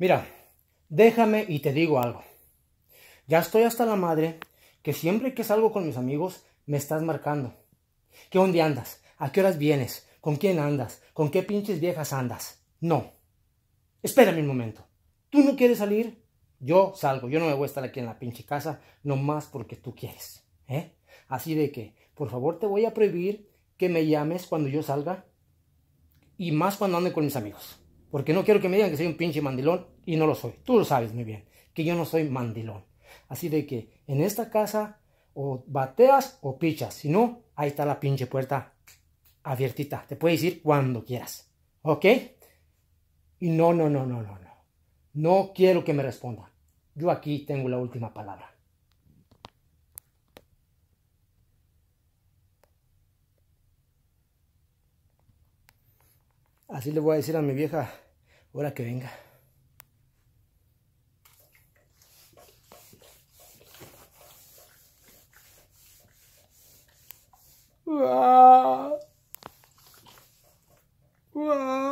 Mira, déjame y te digo algo. Ya estoy hasta la madre que siempre que salgo con mis amigos me estás marcando. ¿Qué onda andas? ¿A qué horas vienes? ¿Con quién andas? ¿Con qué pinches viejas andas? No. Espérame un momento. ¿Tú no quieres salir? Yo salgo. Yo no me voy a estar aquí en la pinche casa nomás porque tú quieres. ¿eh? Así de que, por favor, te voy a prohibir que me llames cuando yo salga y más cuando ande con mis amigos. Porque no quiero que me digan que soy un pinche mandilón y no lo soy. Tú lo sabes muy bien, que yo no soy mandilón. Así de que en esta casa o bateas o pichas. Si no, ahí está la pinche puerta abiertita. Te puedes ir cuando quieras. ¿Ok? Y no, no, no, no, no, no. No quiero que me respondan. Yo aquí tengo la última palabra. Así le voy a decir a mi vieja Hola, que venga. Uah. Uah.